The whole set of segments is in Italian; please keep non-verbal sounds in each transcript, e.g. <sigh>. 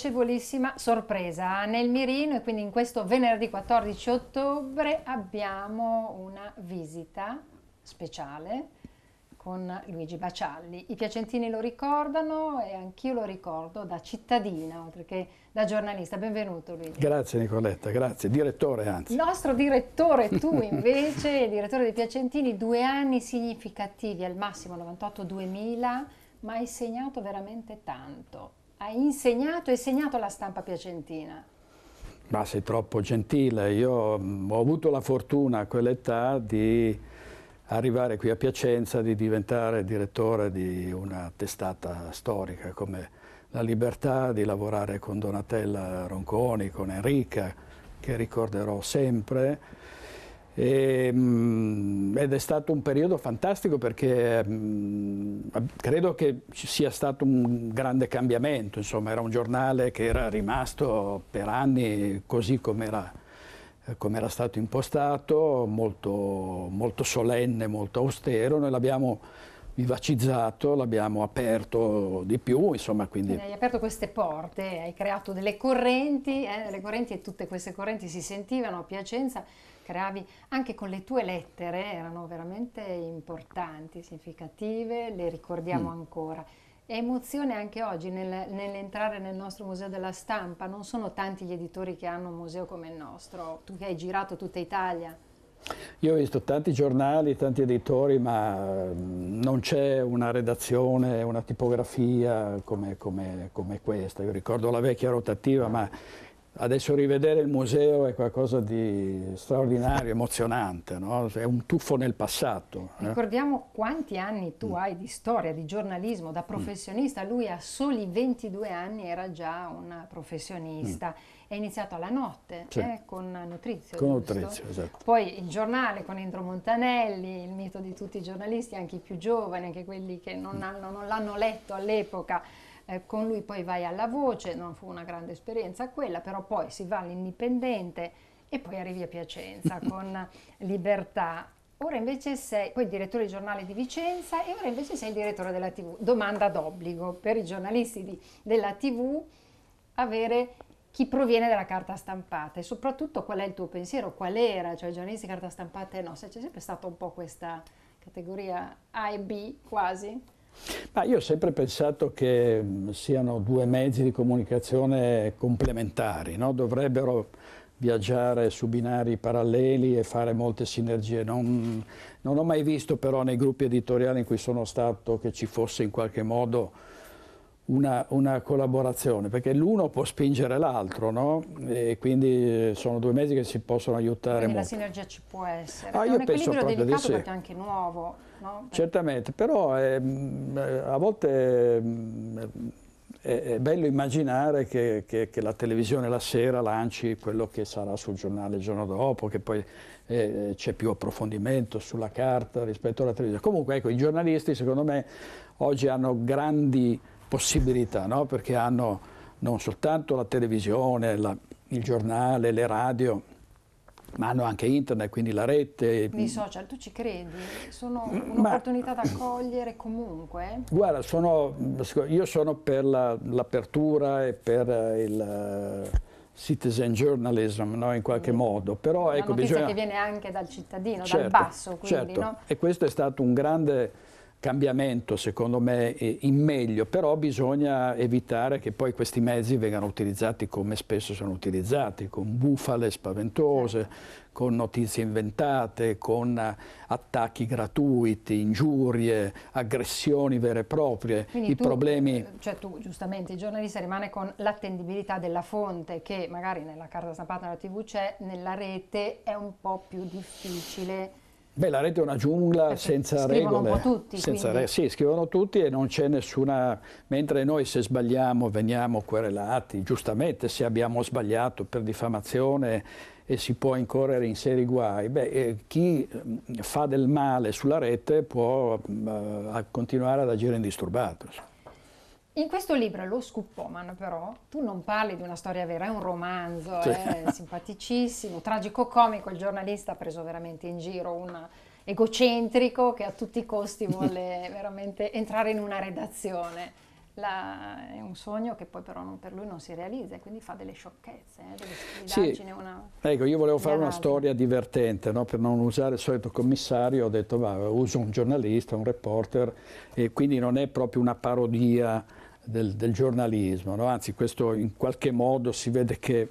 piacevolissima sorpresa nel mirino e quindi in questo venerdì 14 ottobre abbiamo una visita speciale con Luigi Bacialli. I piacentini lo ricordano e anch'io lo ricordo da cittadina, oltre che da giornalista. Benvenuto Luigi. Grazie Nicoletta, grazie. Direttore anzi. Il nostro direttore, tu <laughs> invece, direttore dei piacentini, due anni significativi, al massimo 98-2000, ma hai segnato veramente tanto hai insegnato e segnato la stampa piacentina? Ma sei troppo gentile, io mm, ho avuto la fortuna a quell'età di arrivare qui a Piacenza, di diventare direttore di una testata storica come La Libertà, di lavorare con Donatella Ronconi, con Enrica, che ricorderò sempre e, ehm, mh, ed è stato un periodo fantastico perché mh, ehm, credo che ci sia stato un grande cambiamento, insomma era un giornale che era rimasto per anni così come era eh, come era stato impostato, molto, molto solenne, molto austero, noi l'abbiamo vivacizzato, l'abbiamo aperto di più, insomma quindi... quindi... Hai aperto queste porte, hai creato delle correnti, eh, delle correnti e tutte queste correnti si sentivano a Piacenza, creavi anche con le tue lettere erano veramente importanti, significative, le ricordiamo mm. ancora. E emozione anche oggi nel, nell'entrare nel nostro museo della stampa, non sono tanti gli editori che hanno un museo come il nostro, tu che hai girato tutta Italia. Io ho visto tanti giornali, tanti editori, ma mm, non c'è una redazione, una tipografia come, come, come questa. Io ricordo la vecchia rotativa, ma Adesso rivedere il museo è qualcosa di straordinario, emozionante, no? è un tuffo nel passato. Eh. Ricordiamo eh? quanti anni tu mm. hai di storia, di giornalismo, da mm. professionista. Mm. Lui a soli 22 anni era già un professionista. Mm. È iniziato alla notte sì. eh, con Nutrizio. Con Nutrizio, esatto. Poi il giornale con Indro Montanelli, il mito di tutti i giornalisti, anche i più giovani, anche quelli che non mm. l'hanno letto all'epoca eh, con lui poi vai alla voce, non fu una grande esperienza quella, però poi si va all'indipendente e poi arrivi a Piacenza <laughs> con libertà. Ora invece sei poi direttore di giornale di Vicenza e ora invece sei direttore della TV. Domanda d'obbligo per i giornalisti di, della TV avere chi proviene dalla carta stampata e soprattutto qual è il tuo pensiero, qual era, cioè giornalisti carta stampata e no, se c'è sempre stata un po' questa categoria A e B quasi. Ma io ho sempre pensato che mm, siano due mezzi di comunicazione complementari, no? dovrebbero viaggiare su binari paralleli e fare molte sinergie. Non, non, ho mai visto però nei gruppi editoriali in cui sono stato che ci fosse in qualche modo una, una collaborazione, perché l'uno può spingere l'altro, no? E quindi eh, sono due mezzi che si possono aiutare quindi molto. la sinergia ci può essere. Ah, è un equilibrio delicato di sì. perché è anche nuovo. Certamente, però è, ehm, eh, a volte ehm, è, è bello immaginare che, che, che, la televisione la sera lanci quello che sarà sul giornale il giorno dopo, che poi eh, eh, c'è più approfondimento sulla carta rispetto alla televisione. Comunque ecco, i giornalisti secondo me oggi hanno grandi possibilità, no? perché hanno non soltanto la televisione, la, il giornale, le radio, ma hanno anche internet, quindi la rete. Quindi i social, tu ci credi? Sono un'opportunità da cogliere comunque? Guarda, sono, io sono per l'apertura la, e per eh, il eh, citizen journalism, no? in qualche quindi, mm. modo. Però, una ecco, notizia bisogna... che viene anche dal cittadino, certo, dal basso. Quindi, certo. no? e questo è stato un grande cambiamento secondo me in meglio, però bisogna evitare che poi questi mezzi vengano utilizzati come spesso sono utilizzati, con bufale spaventose, con notizie inventate, con attacchi gratuiti, ingiurie, aggressioni vere e proprie, Quindi i tu, problemi... Eh, cioè tu giustamente, il giornalista rimane con l'attendibilità della fonte che magari nella carta stampata, della tv c'è, nella rete è un po' più difficile Beh, la rete è una giungla Perché senza scrivono regole. Scrivono tutti. Senza re- sì, scrivono tutti e non c'è nessuna... Mentre noi se sbagliamo veniamo querelati, giustamente se abbiamo sbagliato per diffamazione e si può incorrere in seri guai, beh, eh, chi mm, fa del male sulla rete può eh, continuare ad agire indisturbato. In questo libro, Lo Scuppoman, però, tu non parli di una storia vera, è un romanzo, sì. è <laughs> simpaticissimo, tragico-comico, il giornalista ha preso veramente in giro un egocentrico che a tutti i costi vuole <laughs> veramente entrare in una redazione. La, è un sogno che poi però non, per lui non si realizza e quindi fa delle sciocchezze, eh, delle sì. una, ecco, io volevo fare una storia divertente, no? per non usare il solito commissario, ho detto va, uso un giornalista, un reporter, e quindi non è proprio una parodia del, del giornalismo, no? anzi questo in qualche modo si vede che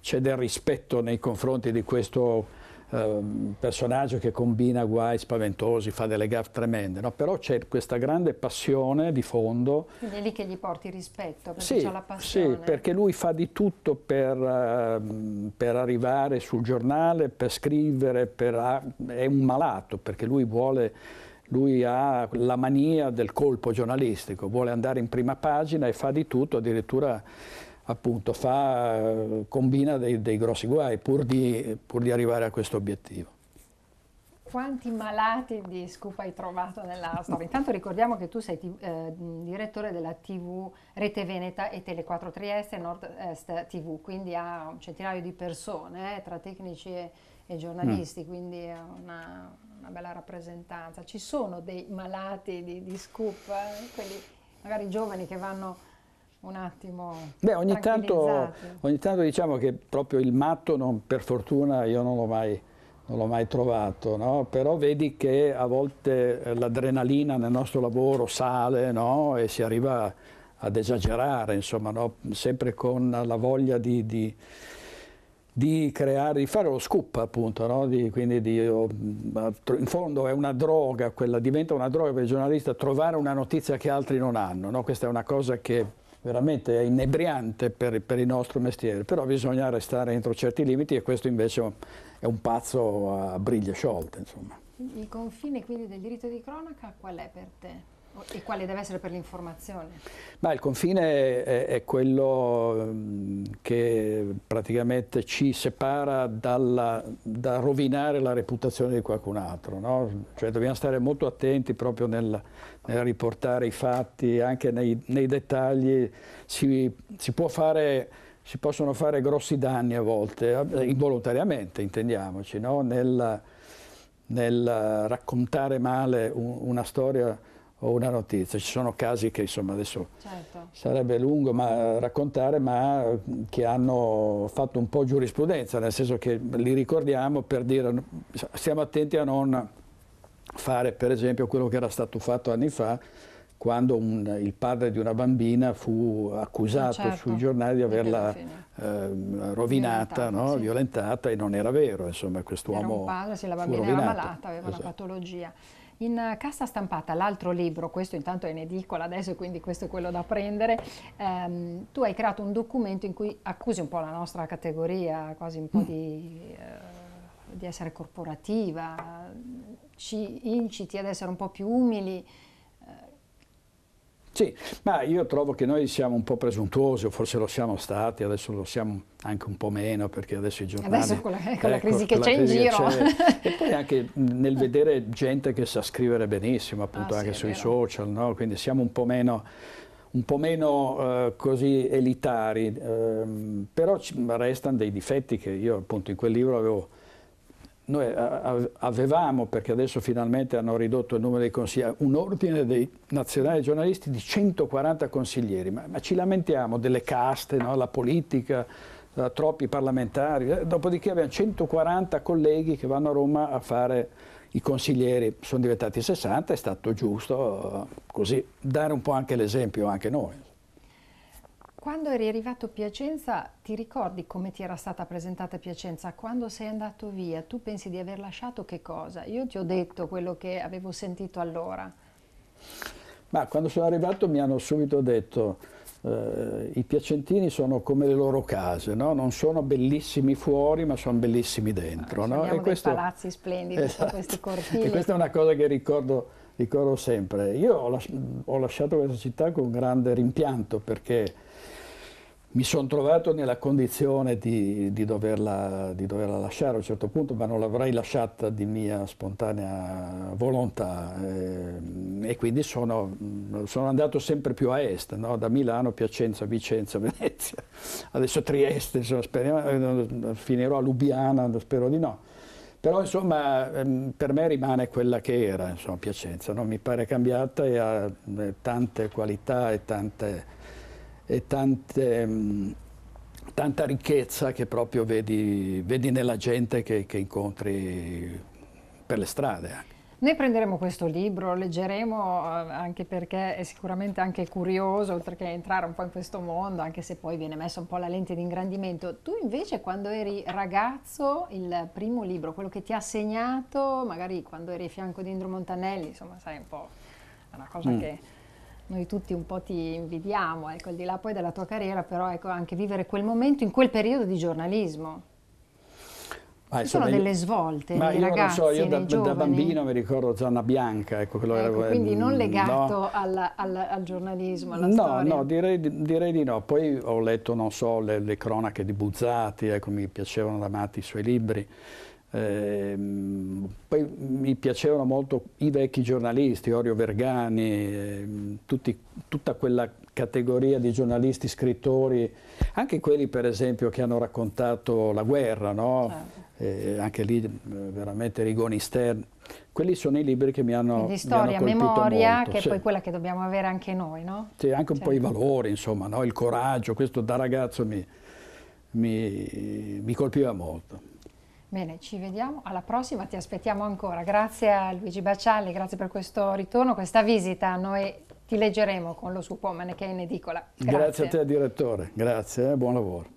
c'è del rispetto nei confronti di questo eh, personaggio che combina guai spaventosi, fa delle gaffe tremende, no? però c'è questa grande passione di fondo. Ed è lì che gli porti rispetto, perché sì, c'è la passione. Sì, perché lui fa di tutto per, uh, per arrivare sul giornale, per scrivere, per, è un malato, perché lui vuole lui ha la mania del colpo giornalistico, vuole andare in prima pagina e fa di tutto, addirittura appunto, fa, combina dei, dei, grossi guai pur di, pur di arrivare a questo obiettivo. Quanti malati di scoop hai trovato nella storia? Intanto ricordiamo che tu sei eh, direttore della TV Rete Veneta e Tele4 Trieste Nord-Est TV, quindi ha un centinaio di persone eh, tra tecnici e, e giornalisti, mm. quindi è una una bella rappresentanza. Ci sono dei malati di, di scoop, eh? quelli magari giovani che vanno un attimo Beh, ogni tanto, ogni tanto diciamo che proprio il matto, non, per fortuna, io non l'ho mai, mai, trovato, no? però vedi che a volte l'adrenalina nel nostro lavoro sale no? e si arriva ad esagerare, insomma, no? sempre con la voglia di, di di, creare, di fare lo scoop appunto, no? di, quindi di, oh, in fondo è una droga, quella, diventa una droga per il giornalista trovare una notizia che altri non hanno, no? questa è una cosa che veramente è inebriante per, per, il nostro mestiere, però bisogna restare entro certi limiti e questo invece è un pazzo a briglie sciolte. Insomma. Il confine quindi del diritto di cronaca qual è per te? E quale deve essere per l'informazione? il confine è, è, quello mm, che praticamente ci separa dalla, da rovinare la reputazione di qualcun altro. No? Cioè dobbiamo stare molto attenti proprio nel, nel riportare i fatti, anche nei, nei dettagli. Si, si, fare, si, possono fare grossi danni a volte, involontariamente intendiamoci, no? nel, nel raccontare male una storia o una notizia. Ci sono casi che insomma adesso certo. sarebbe lungo ma raccontare, ma che hanno fatto un po' giurisprudenza, nel senso che li ricordiamo per dire stiamo attenti a non fare per esempio quello che era stato fatto anni fa quando un, il padre di una bambina fu accusato ah, certo. sui giornali di averla eh, rovinata, violentata, no? sì. violentata, e non era vero, insomma, quest'uomo... padre, sì, la bambina era malata, aveva esatto. una patologia. In cassa stampata, l'altro libro, questo intanto è in edicola adesso, quindi questo è quello da prendere, ehm, tu hai creato un documento in cui accusi un po' la nostra categoria, quasi un po' mm. di, eh, di essere corporativa, ci inciti ad essere un po' più umili, sì, ma io trovo che noi siamo un po' presuntuosi, o forse lo siamo stati, adesso lo siamo anche un po' meno, perché adesso i giornali... Adesso con la, con ecco, la crisi che c'è in giro... E poi anche nel vedere gente che sa scrivere benissimo, appunto ah, anche sì, sui social, no? quindi siamo un po' meno un po' meno eh, così elitari, eh, però restano dei difetti che io appunto in quel libro avevo noi eh, avevamo, perché adesso finalmente hanno ridotto il numero dei consiglieri, eh, un ordine dei nazionali giornalisti di 140 consiglieri, ma, ma ci lamentiamo delle caste, no? la politica, eh, troppi parlamentari, dopodiché abbiamo 140 colleghi che vanno a Roma a fare i consiglieri, sono diventati 60, è stato giusto così dare un po' anche l'esempio anche noi. Quando eri arrivato a Piacenza, ti ricordi come ti era stata presentata Piacenza? Quando sei andato via, tu pensi di aver lasciato che cosa? Io ti ho detto quello che avevo sentito allora. Ma quando sono arrivato mi hanno subito detto eh, i piacentini sono come le loro case, no? non sono bellissimi fuori ma sono bellissimi dentro. Allora, ah, no? E questo... palazzi splendidi, <laughs> esatto. questi cortili. E questa è una cosa che ricordo, ricordo sempre. Io ho, las ho lasciato questa città con grande rimpianto perché mi sono trovato nella condizione di, di, doverla, di, doverla, lasciare a un certo punto, ma non l'avrei lasciata di mia spontanea volontà ehm, e quindi sono, sono andato sempre più a est, no? da Milano, Piacenza, Vicenza, <laughs> Venezia, adesso Trieste, insomma, speriamo, eh, finirò a Lubiana, spero di no. Però insomma ehm, per me rimane quella che era, insomma, Piacenza, no? mi pare cambiata e ha eh, tante qualità e tante e tante, mh, mm, tanta ricchezza che proprio vedi, vedi nella gente che, che, incontri per le strade. Ecco. Noi prenderemo questo libro, lo leggeremo eh, anche perché è sicuramente anche curioso, oltre che entrare un po' in questo mondo, anche se poi viene messa un po' la lente di ingrandimento. Tu invece quando eri ragazzo, il primo libro, quello che ti ha segnato, magari quando eri a fianco di Indro Montanelli, insomma sai un po', è una cosa mm. che noi tutti un po' ti invidiamo, ecco, al di là poi della tua carriera, però ecco, anche vivere quel momento in quel periodo di giornalismo. Ma, Ci sono delle svolte ma io ragazzi, so, io da, da, bambino mi ricordo Zanna Bianca, ecco, quello ecco, era, quindi non mm, legato no. alla, alla, al giornalismo, alla no, storia. No, direi, direi, di no. Poi ho letto, non so, le, le cronache di Buzzati, ecco, mi piacevano da matti i suoi libri. Eh, poi mi piacevano molto i vecchi giornalisti, Orio Vergani, eh, tutti, tutta quella categoria di giornalisti, scrittori, anche quelli per esempio che hanno raccontato la guerra, no? Certo. eh, anche lì eh, veramente Rigoni Stern. Quelli sono i libri che mi hanno, Quindi storia, mi hanno memoria, molto, che sì. è poi quella che dobbiamo avere anche noi, no? Sì, anche un cioè. po' i certo. valori, insomma, no? il coraggio, questo da ragazzo mi, mi, mi colpiva molto. Bene, ci vediamo alla prossima, ti aspettiamo ancora. Grazie a Luigi Bacialli, grazie per questo ritorno, questa visita. Noi ti leggeremo con lo suo Poman che è in edicola. Grazie, grazie a te direttore, grazie, eh? buon lavoro.